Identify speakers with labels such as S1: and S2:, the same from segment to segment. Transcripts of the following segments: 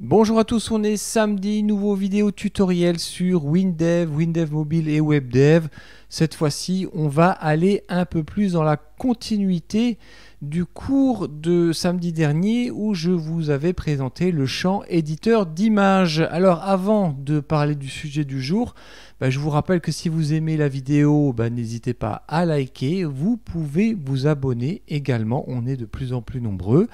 S1: Bonjour à tous, on est samedi, nouveau vidéo tutoriel sur WinDev, WinDev mobile et WebDev. Cette fois-ci, on va aller un peu plus dans la continuité du cours de samedi dernier où je vous avais présenté le champ éditeur d'images. Alors avant de parler du sujet du jour, bah, je vous rappelle que si vous aimez la vidéo, bah, n'hésitez pas à liker. Vous pouvez vous abonner également, on est de plus en plus nombreux.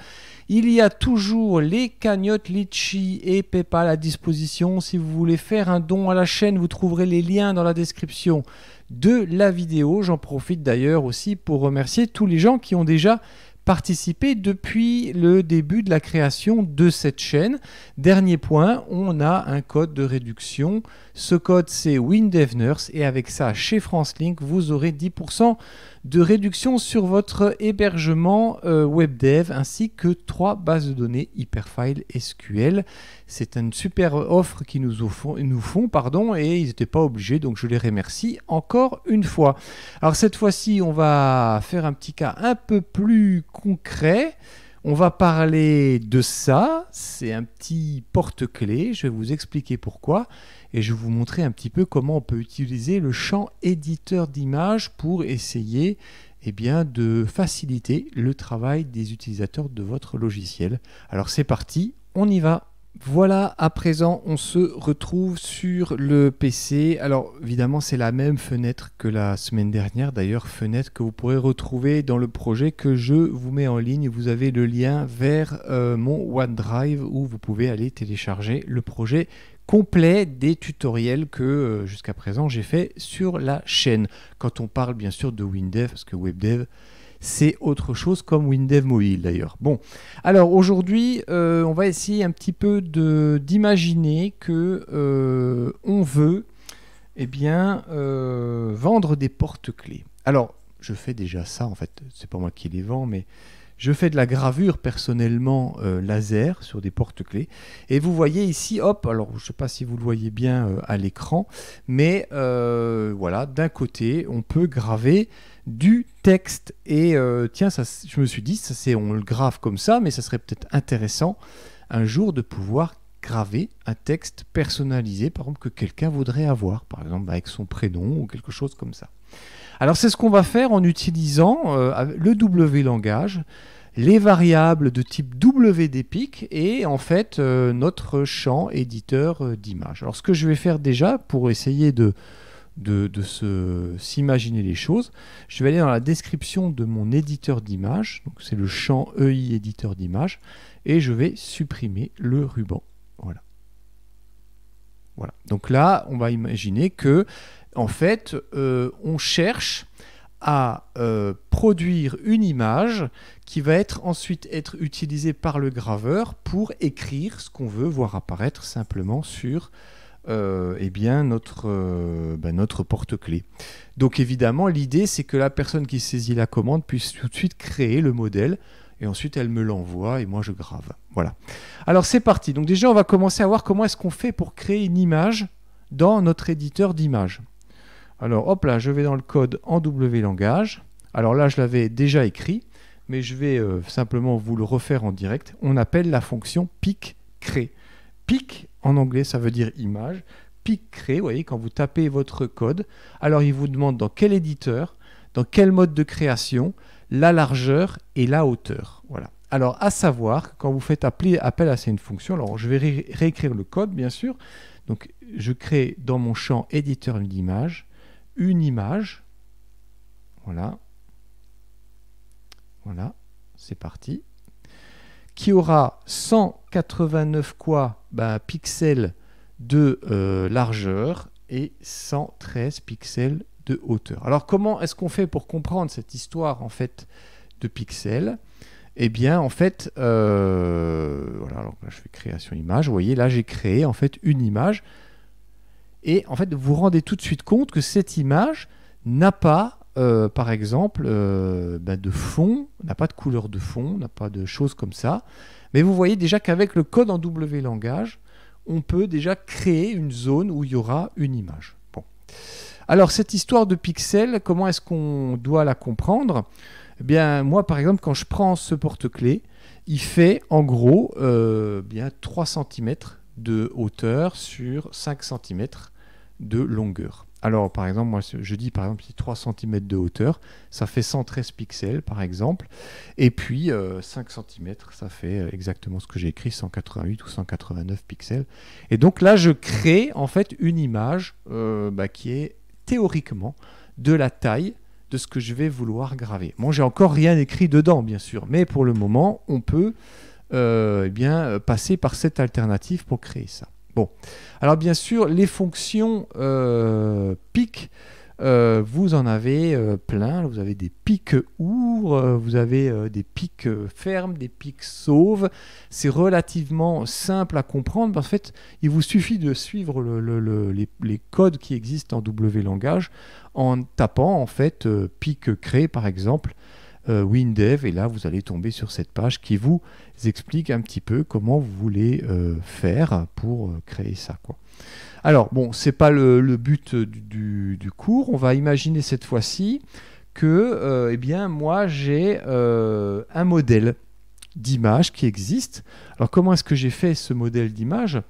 S1: Il y a toujours les cagnottes Litchi et PayPal à disposition. Si vous voulez faire un don à la chaîne, vous trouverez les liens dans la description de la vidéo. J'en profite d'ailleurs aussi pour remercier tous les gens qui ont déjà participé depuis le début de la création de cette chaîne. Dernier point, on a un code de réduction. Ce code c'est WINDEVNERS et avec ça chez France Link vous aurez 10% de réduction sur votre hébergement euh, WebDev ainsi que trois bases de données Hyperfile SQL. C'est une super offre qu'ils nous, nous font pardon, et ils n'étaient pas obligés, donc je les remercie encore une fois. Alors cette fois-ci, on va faire un petit cas un peu plus concret. On va parler de ça, c'est un petit porte-clé, je vais vous expliquer pourquoi et je vais vous montrer un petit peu comment on peut utiliser le champ éditeur d'image pour essayer eh bien, de faciliter le travail des utilisateurs de votre logiciel. Alors c'est parti, on y va voilà, à présent, on se retrouve sur le PC. Alors, évidemment, c'est la même fenêtre que la semaine dernière, d'ailleurs, fenêtre que vous pourrez retrouver dans le projet que je vous mets en ligne. Vous avez le lien vers euh, mon OneDrive où vous pouvez aller télécharger le projet complet des tutoriels que euh, jusqu'à présent j'ai fait sur la chaîne. Quand on parle bien sûr de WinDev, parce que WebDev, c'est autre chose comme WinDev Mobile d'ailleurs. Bon, alors aujourd'hui, euh, on va essayer un petit peu d'imaginer que euh, on veut eh bien, euh, vendre des porte-clés. Alors, je fais déjà ça en fait, c'est pas moi qui les vends, mais je fais de la gravure personnellement laser sur des porte-clés. Et vous voyez ici, hop, alors je ne sais pas si vous le voyez bien à l'écran, mais voilà, d'un côté, on peut graver du texte. Et euh, tiens, ça, je me suis dit, ça, c'est, on le grave comme ça, mais ça serait peut-être intéressant un jour de pouvoir graver un texte personnalisé, par exemple, que quelqu'un voudrait avoir, par exemple avec son prénom ou quelque chose comme ça. Alors c'est ce qu'on va faire en utilisant euh, le W langage, les variables de type W et en fait euh, notre champ éditeur d'image. Alors ce que je vais faire déjà pour essayer de de, se, s'imaginer les choses. Je vais aller dans la description de mon éditeur d'image, donc c'est le champ EI éditeur d'image, et je vais supprimer le ruban. Voilà. Voilà. Donc là, on va imaginer que, en fait, euh, on cherche à euh, produire une image qui va être ensuite être utilisée par le graveur pour écrire ce qu'on veut voir apparaître simplement sur euh, eh bien notre, euh, ben, porte-clé. Donc évidemment, l'idée, c'est que la personne qui saisit la commande puisse tout de suite créer le modèle et ensuite elle me l'envoie et moi je grave. Voilà. Alors c'est parti. Donc déjà, on va commencer à voir comment est-ce qu'on fait pour créer une image dans notre éditeur d'images. Alors hop là, je vais dans le code en W langage. Alors là, je l'avais déjà écrit, mais je vais euh, simplement vous le refaire en direct. On appelle la fonction pic Pic, en anglais, ça veut dire image. Pic crée, vous voyez, quand vous tapez votre code, alors il vous demande dans quel éditeur, dans quel mode de création, la largeur et la hauteur. Voilà. Alors, à savoir, quand vous faites appeler, appel à une fonction, alors je vais réécrire le code, bien sûr. Donc, je crée dans mon champ éditeur d'image une image. Voilà. Voilà, c'est parti qui aura 189 quoi bah, pixels de euh, largeur et 113 pixels de hauteur. Alors comment est-ce qu'on fait pour comprendre cette histoire en fait de pixels Eh bien en fait, euh, voilà, je fais création image, vous voyez là j'ai créé en fait une image et en fait vous vous rendez tout de suite compte que cette image n'a pas euh, par exemple, euh, bah, de fond, on n'a pas de couleur de fond, on n'a pas de choses comme ça. Mais vous voyez déjà qu'avec le code en W langage, on peut déjà créer une zone où il y aura une image. Bon. Alors cette histoire de pixels, comment est-ce qu'on doit la comprendre eh bien, moi, par exemple, quand je prends ce porte-clés, il fait en gros euh, bien 3 cm de hauteur sur 5 cm de longueur. Alors, par exemple, moi, je dis par exemple 3 cm de hauteur, ça fait 113 pixels, par exemple. Et puis, 5 euh, cm, ça fait euh, exactement ce que j'ai écrit, 188 ou 189 pixels. Et donc là, je crée en fait une image euh, bah, qui est théoriquement de la taille de ce que je vais vouloir graver. Moi, bon, j'ai encore rien écrit dedans, bien sûr, mais pour le moment, on peut eh bien, passer par cette alternative pour créer ça. Bon. Alors bien sûr, les fonctions euh, pic, euh, vous en avez euh, plein. Vous avez des pics ouvres, vous avez des pics fermes, des pics sauves. C'est relativement simple à comprendre. En fait, il vous suffit de suivre les, codes qui existent en W langage en tapant en fait pic créé par exemple. Euh, WinDev, et là vous allez tomber sur cette page qui vous explique un petit peu comment vous voulez euh, faire pour euh, créer ça. Quoi. Alors bon, c'est pas le, but du, cours, on va imaginer cette fois-ci que eh bien, moi j'ai un modèle d'image qui existe. Alors comment est-ce que j'ai fait ce modèle d'image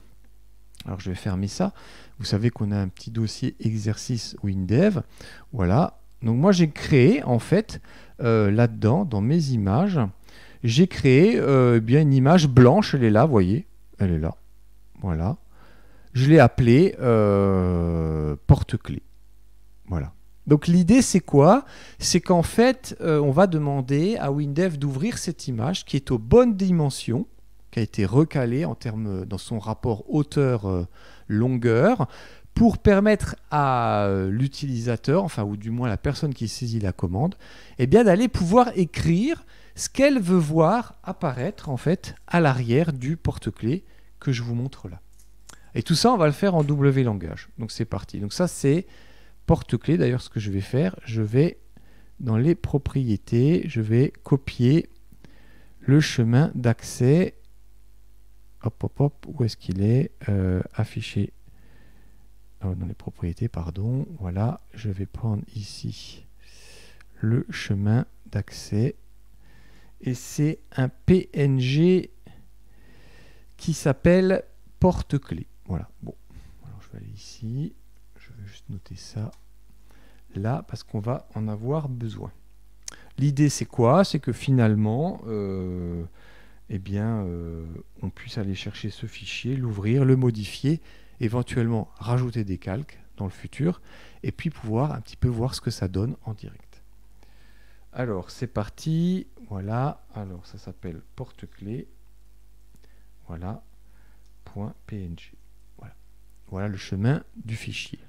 S1: alors je vais fermer ça. Vous savez qu'on a un petit dossier exercice WinDev. Voilà, donc moi j'ai créé en fait euh, là-dedans, dans mes images, j'ai créé euh, eh bien une image blanche, elle est là, vous voyez, elle est là, voilà. Je l'ai appelée euh, porte-clé, voilà. Donc l'idée c'est quoi C'est qu'en fait on va demander à Windev d'ouvrir cette image qui est aux bonnes dimensions, qui a été recalée en termes dans son rapport hauteur-longueur, pour permettre à euh, l'utilisateur, enfin ou du moins la personne qui saisit la commande, eh bien d'aller pouvoir écrire ce qu'elle veut voir apparaître en fait à l'arrière du porte-clés que je vous montre là. Et tout ça, on va le faire en W langage. Donc c'est parti. Donc ça c'est porte-clés. D'ailleurs, ce que je vais faire, je vais dans les propriétés, je vais copier le chemin d'accès. Hop, hop, hop. Où est-ce qu'il est, euh, Affiché Oh, dans les propriétés, pardon. Voilà, je vais prendre ici le chemin d'accès. Et c'est un PNG qui s'appelle porte-clé. Voilà, bon. Alors je vais aller ici. Je vais juste noter ça là parce qu'on va en avoir besoin. L'idée c'est quoi C'est que finalement, euh, eh bien, euh, on puisse aller chercher ce fichier, l'ouvrir, le modifier éventuellement rajouter des calques dans le futur, et puis pouvoir un petit peu voir ce que ça donne en direct. Alors c'est parti, voilà, alors ça s'appelle porte-clé, voilà, .png. Voilà. voilà le chemin du fichier.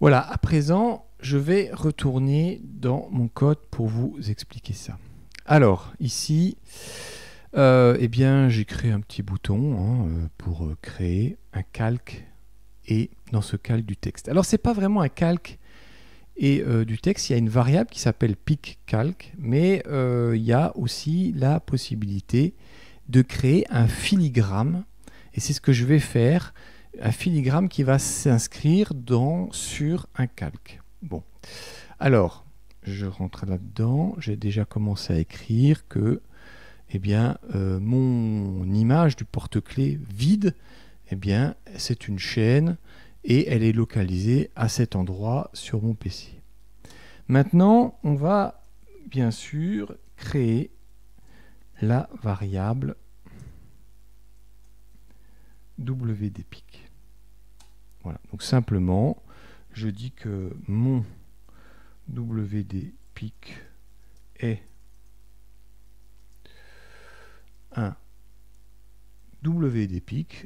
S1: Voilà, à présent, je vais retourner dans mon code pour vous expliquer ça. Alors, ici, euh, eh bien, j'ai créé un petit bouton hein, euh, pour euh, créer un calque dans ce calque du texte. Alors c'est pas vraiment un calque et euh, du texte, il y a une variable qui s'appelle pic calque, mais euh, il y a aussi la possibilité de créer un filigramme, et c'est ce que je vais faire, un filigramme qui va s'inscrire dans sur un calque. Bon, alors je rentre là-dedans, j'ai déjà commencé à écrire que eh bien, euh, mon image du porte-clés vide eh bien, c'est une chaîne et elle est localisée à cet endroit sur mon PC. Maintenant, on va bien sûr créer la variable wdpic. Voilà, donc simplement, je dis que mon wdpic est un W des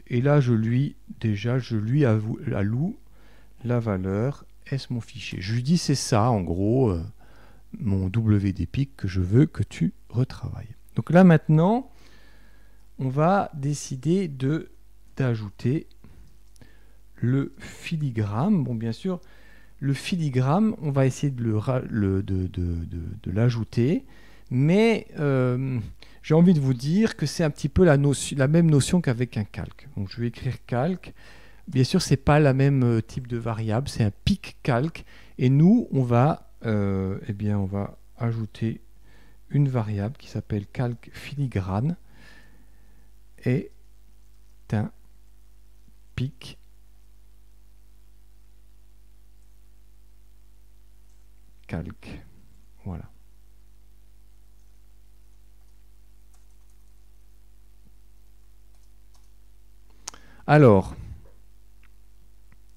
S1: et là je lui, déjà, je lui alloue la valeur est-ce mon fichier. Je lui dis c'est ça en gros, euh, mon WDPIC que je veux que tu retravailles. Donc là maintenant, on va décider de d'ajouter le filigramme. Bon bien sûr, le filigramme, on va essayer de l'ajouter, le, de, mais... Euh, j'ai envie de vous dire que c'est un petit peu la, même notion qu'avec un calque. Donc je vais écrire calque. Bien sûr, ce n'est pas le même euh, type de variable, c'est un pic calque. Et nous, on va, euh, eh bien, on va ajouter une variable qui s'appelle calque filigrane et un pic calque. Voilà. Alors,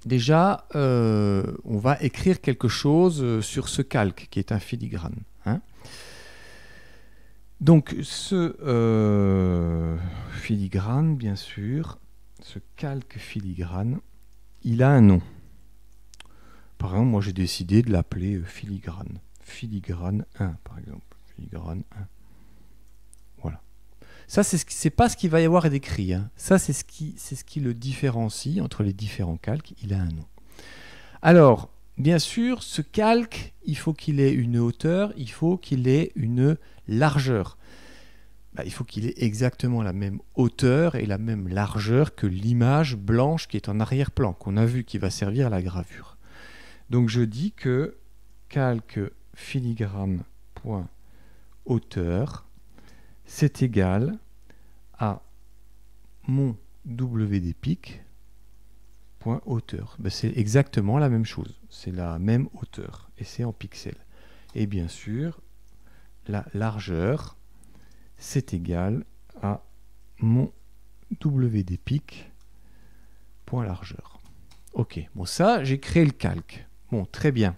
S1: déjà, euh, on va écrire quelque chose euh, sur ce calque qui est un filigrane. Hein. Donc, ce euh, filigrane, bien sûr, ce calque filigrane, il a un nom. Par exemple, moi j'ai décidé de l'appeler filigrane. Filigrane 1, par exemple. Filigrane 1. Ça, c'est ce n'est pas ce qu'il va y avoir d'écrit. Hein. Ça, c'est ce, qui, ce qui le différencie entre les différents calques. Il a un nom. Alors, bien sûr, ce calque, il faut qu'il ait une hauteur, il faut qu'il ait une largeur. Bah, il faut qu'il ait exactement la même hauteur et la même largeur que l'image blanche qui est en arrière-plan, qu'on a vu qui va servir à la gravure. Donc je dis que calque hauteur c'est égal à mon W point hauteur. Ben, c'est exactement la même chose, c'est la même hauteur et c'est en pixels. Et bien sûr, la largeur, c'est égal à mon W point largeur. Ok, bon ça, j'ai créé le calque. Bon, très bien.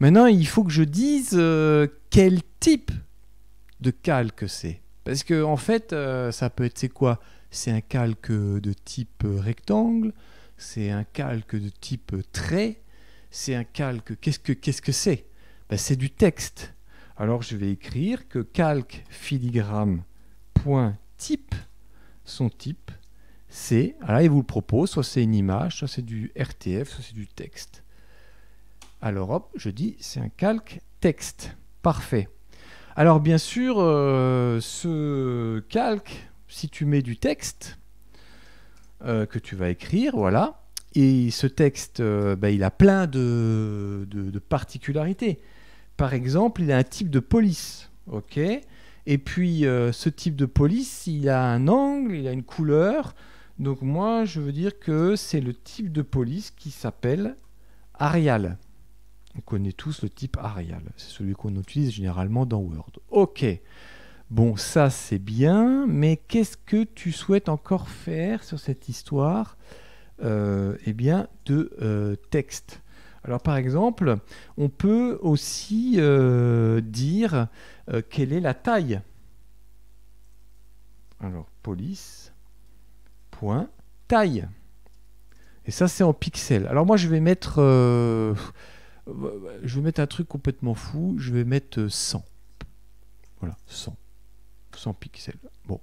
S1: Maintenant, il faut que je dise euh, quel type de calque c'est. Parce que en fait, euh, ça peut être c'est quoi C'est un calque de type euh, rectangle, c'est un calque de type euh, trait, c'est un calque. Qu'est-ce que qu'est-ce que c'est ben, c'est du texte. Alors je vais écrire que calque filigrane point type son type c'est alors ah il vous le propose soit c'est une image, soit c'est du RTF, soit c'est du texte. Alors hop, je dis c'est un calque texte. Parfait. Alors bien sûr, euh, ce calque, si tu mets du texte euh, que tu vas écrire, voilà, et ce texte, euh, ben, il a plein de, de, particularités. Par exemple, il a un type de police, ok Et puis ce type de police, il a un angle, il a une couleur. Donc moi, je veux dire que c'est le type de police qui s'appelle Arial. On connaît tous le type Arial, c'est celui qu'on utilise généralement dans Word. Ok, bon ça c'est bien, mais qu'est-ce que tu souhaites encore faire sur cette histoire euh, eh bien, de euh, texte alors par exemple, on peut aussi euh, dire quelle est la taille. Alors police, taille. Et ça c'est en pixels. Alors moi je vais mettre je vais mettre un truc complètement fou, je vais mettre 100. Euh, voilà, 100. 100 pixels. Bon,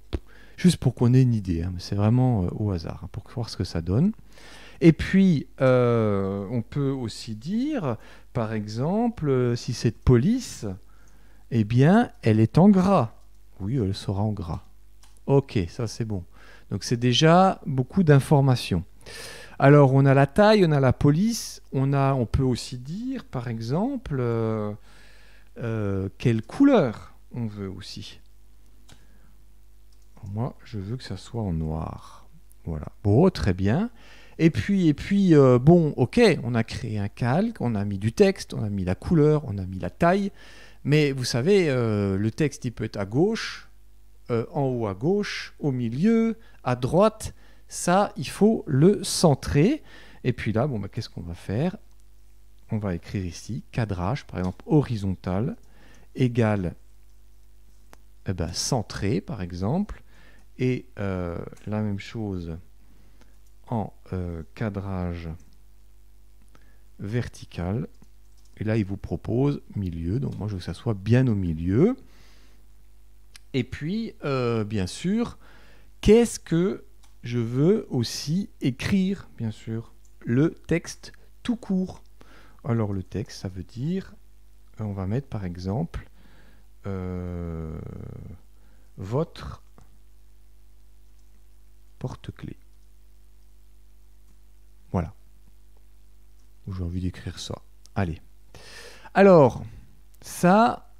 S1: juste pour qu'on ait une idée, hein, mais c'est vraiment euh, au hasard, hein, pour voir ce que ça donne. Et puis, euh, on peut aussi dire, par exemple, si cette police, eh bien, elle est en gras. Oui, elle sera en gras. Ok, ça c'est bon. Donc c'est déjà beaucoup d'informations. Alors on a la taille, on a la police, on a, on peut aussi dire par exemple euh, euh, quelle couleur on veut aussi. Moi, je veux que ça soit en noir. Voilà. Bon, très bien. Et puis, et puis euh, bon, ok, on a créé un calque, on a mis du texte, on a mis la couleur, on a mis la taille. Mais vous savez, le texte, il peut être à gauche, en haut à gauche, au milieu, à droite. Ça, il faut le centrer. Et puis là, bon, bah, qu'est-ce qu'on va faire On va écrire ici cadrage, par exemple horizontal, égal eh ben, centré, par exemple. Et euh, la même chose en euh, cadrage vertical. Et là, il vous propose milieu. Donc moi, je veux que ça soit bien au milieu. Et puis, euh, bien sûr, qu'est-ce que je veux aussi écrire, bien sûr, le texte tout court. Alors le texte, ça veut dire, euh, on va mettre par exemple euh, votre porte-clé. Voilà. J'ai envie d'écrire ça. Allez. Alors, ça,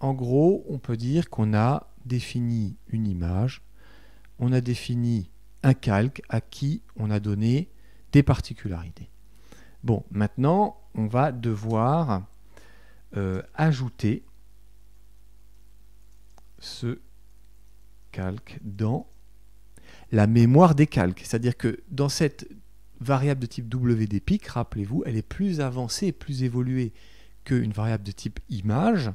S1: en gros, on peut dire qu'on a défini une image, on a défini un calque à qui on a donné des particularités. Bon, maintenant, on va devoir euh, ajouter ce calque dans la mémoire des calques. C'est-à-dire que dans cette variable de type WDPIC, rappelez-vous, elle est plus avancée plus évoluée qu'une variable de type image.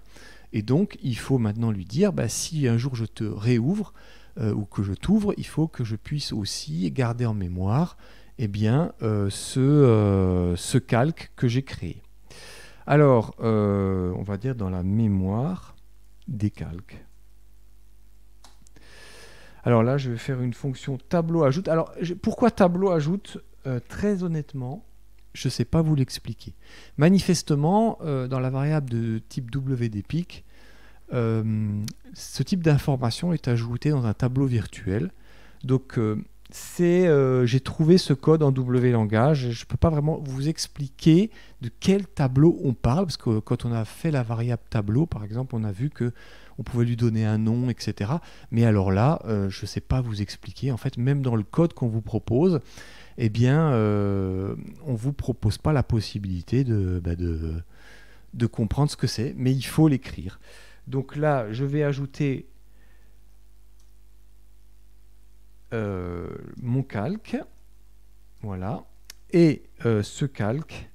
S1: Et donc, il faut maintenant lui dire, bah, si un jour je te réouvre, euh, ou que je t'ouvre, il faut que je puisse aussi garder en mémoire eh bien, euh, ce, euh, ce, calque que j'ai créé. Alors, on va dire dans la mémoire des calques. Alors là, je vais faire une fonction tableau ajoute. Alors, pourquoi tableau ajoute Très honnêtement, je ne sais pas vous l'expliquer. Manifestement, dans la variable de type WDPIC, euh, ce type d'information est ajouté dans un tableau virtuel. Donc, euh, euh, j'ai trouvé ce code en W langage. Je ne peux pas vraiment vous expliquer de quel tableau on parle, parce que quand on a fait la variable tableau, par exemple, on a vu que on pouvait lui donner un nom, etc. Mais alors là, je ne sais pas vous expliquer. En fait, même dans le code qu'on vous propose, eh bien, on ne vous propose pas la possibilité bah, de comprendre ce que c'est, mais il faut l'écrire. Donc là, je vais ajouter euh, mon calque. Voilà. Et euh, ce calque,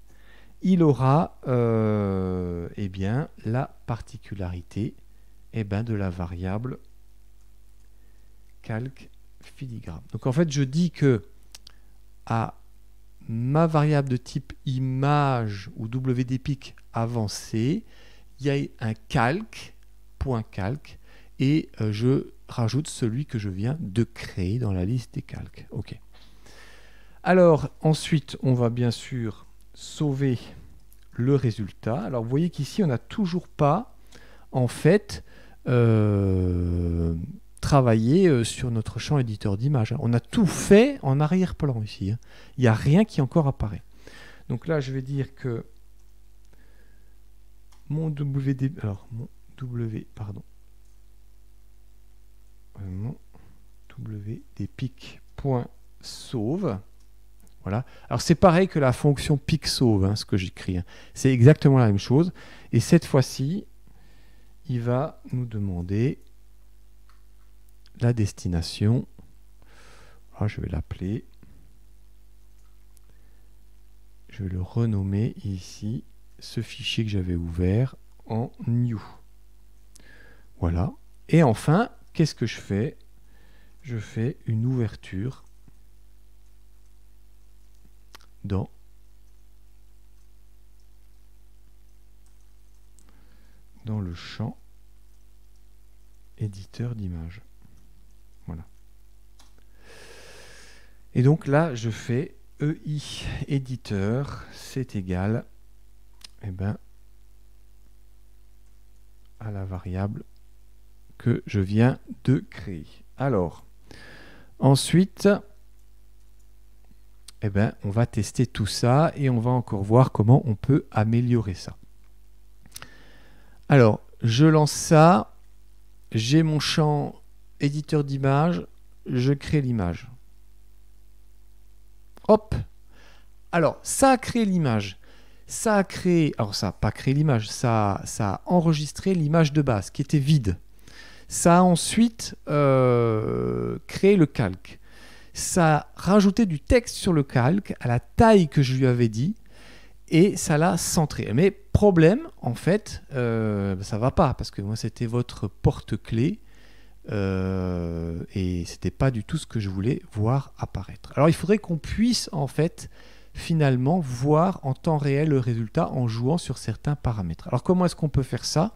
S1: il aura euh, eh bien, la particularité eh ben, de la variable calque filigrane. Donc en fait, je dis que à ma variable de type image ou WDPIC avancée, il y a un calque point calque et euh, je rajoute celui que je viens de créer dans la liste des calques. OK. Alors ensuite, on va bien sûr sauver le résultat. Alors vous voyez qu'ici, on n'a toujours pas, en fait, euh, travaillé euh, sur notre champ éditeur d'image. Hein. On a tout fait en arrière-plan ici. Hein. Il n'y a rien qui encore apparaît. Donc là, je vais dire que mon WD... mon W, pardon, Voilà. Alors c'est pareil que la fonction pic hein, ce que j'écris. Hein. C'est exactement la même chose. Et cette fois-ci, il va nous demander la destination. Ah, je vais l'appeler. Je vais le renommer ici, ce fichier que j'avais ouvert en new. Voilà. Et enfin, qu'est-ce que je fais Je fais une ouverture dans dans le champ éditeur d'image. Voilà. Et donc là, je fais EI éditeur, c'est égal et eh ben, à la variable que je viens de créer. Alors, ensuite, eh ben, on va tester tout ça et on va encore voir comment on peut améliorer ça. Alors, je lance ça, j'ai mon champ éditeur d'image, je crée l'image. Hop Alors, ça a créé l'image. Ça a créé, alors ça n'a pas créé l'image, ça, ça a enregistré l'image de base qui était vide. Ça a ensuite euh, créé le calque. Ça a rajouté du texte sur le calque à la taille que je lui avais dit et ça l'a centré. Mais problème, en fait, ça euh, ça va pas parce que moi c'était votre porte-clé euh, et ce n'était pas du tout ce que je voulais voir apparaître. Alors il faudrait qu'on puisse en fait finalement voir en temps réel le résultat en jouant sur certains paramètres. Alors comment est-ce qu'on peut faire ça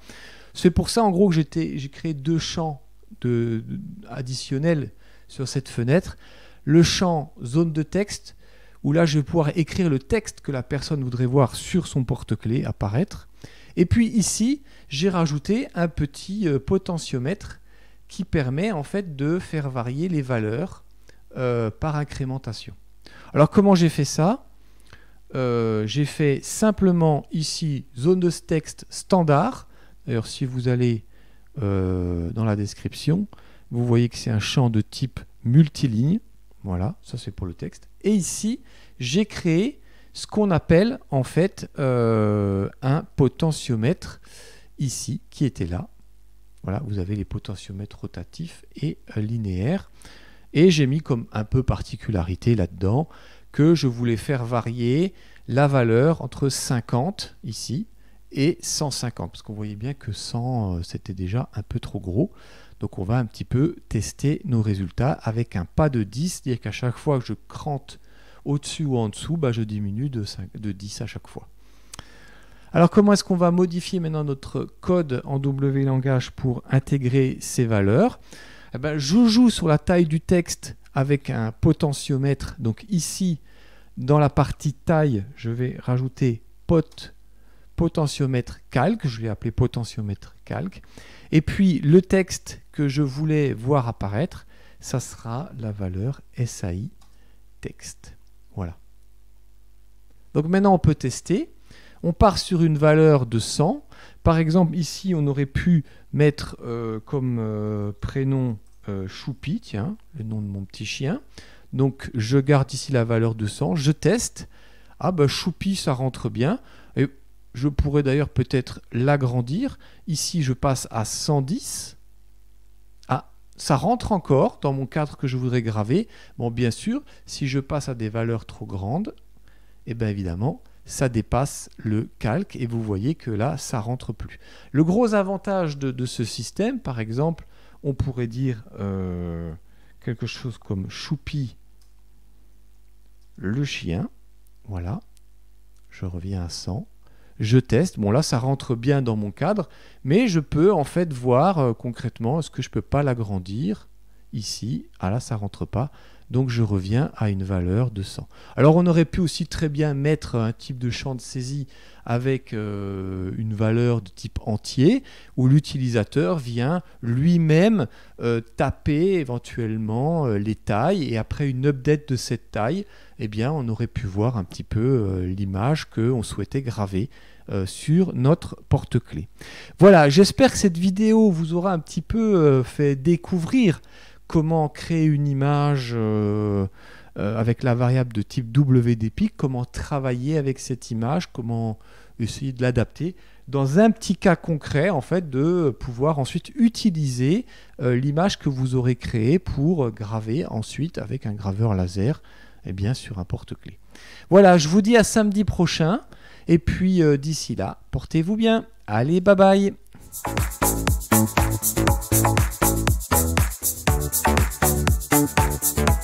S1: c'est pour ça, en gros, que j'ai créé deux champs additionnels sur cette fenêtre. Le champ zone de texte, où là, je vais pouvoir écrire le texte que la personne voudrait voir sur son porte clé apparaître. Et puis ici, j'ai rajouté un petit euh, potentiomètre qui permet en fait de faire varier les valeurs euh, par incrémentation. Alors comment j'ai fait ça euh, J'ai fait simplement ici zone de texte standard D'ailleurs, si vous allez euh, dans la description, vous voyez que c'est un champ de type multiligne. Voilà, ça c'est pour le texte. Et ici, j'ai créé ce qu'on appelle en fait euh, un potentiomètre ici, qui était là. Voilà, vous avez les potentiomètres rotatifs et linéaires. Et j'ai mis comme un peu particularité là-dedans que je voulais faire varier la valeur entre 50 ici et 150, parce qu'on voyait bien que 100, euh, c'était déjà un peu trop gros. Donc on va un petit peu tester nos résultats avec un pas de 10, c'est-à-dire qu'à chaque fois que je crante au-dessus ou en dessous, bah, je diminue de, 5, de 10 à chaque fois. Alors comment est-ce qu'on va modifier maintenant notre code en W langage pour intégrer ces valeurs eh ben, Je joue sur la taille du texte avec un potentiomètre. Donc ici, dans la partie taille, je vais rajouter pot potentiomètre calque, je l'ai appelé potentiomètre calque. Et puis le texte que je voulais voir apparaître, ça sera la valeur SAI texte. Voilà. Donc maintenant on peut tester. On part sur une valeur de 100. Par exemple ici on aurait pu mettre euh, comme euh, prénom euh, Choupi, tiens, le nom de mon petit chien. Donc je garde ici la valeur de 100, je teste. Ah bah Choupi ça rentre bien. Je pourrais d'ailleurs peut-être l'agrandir. Ici, je passe à 110. Ah, ça rentre encore dans mon cadre que je voudrais graver. Bon, bien sûr, si je passe à des valeurs trop grandes, eh bien évidemment, ça dépasse le calque et vous voyez que là, ça rentre plus. Le gros avantage de, ce système, par exemple, on pourrait dire euh, quelque chose comme Choupi le chien. Voilà, je reviens à 100 je teste. Bon là, ça rentre bien dans mon cadre, mais je peux en fait voir euh, concrètement est-ce que je peux pas l'agrandir ici. Ah là, ça rentre pas. Donc je reviens à une valeur de 100. Alors on aurait pu aussi très bien mettre un type de champ de saisie avec euh, une valeur de type entier, où l'utilisateur vient lui-même euh, taper éventuellement euh, les tailles, et après une update de cette taille, eh bien on aurait pu voir un petit peu l'image qu'on souhaitait graver sur notre porte clé Voilà, j'espère que cette vidéo vous aura un petit peu fait découvrir comment créer une image euh, euh, avec la variable de type WDP, comment travailler avec cette image, comment essayer de l'adapter dans un petit cas concret, en fait, de pouvoir ensuite utiliser euh, l'image que vous aurez créée pour graver ensuite avec un graveur laser et eh bien, sur un porte-clés. Voilà, je vous dis à samedi prochain. Et puis d'ici là, portez-vous bien. Allez, bye bye. Thank you.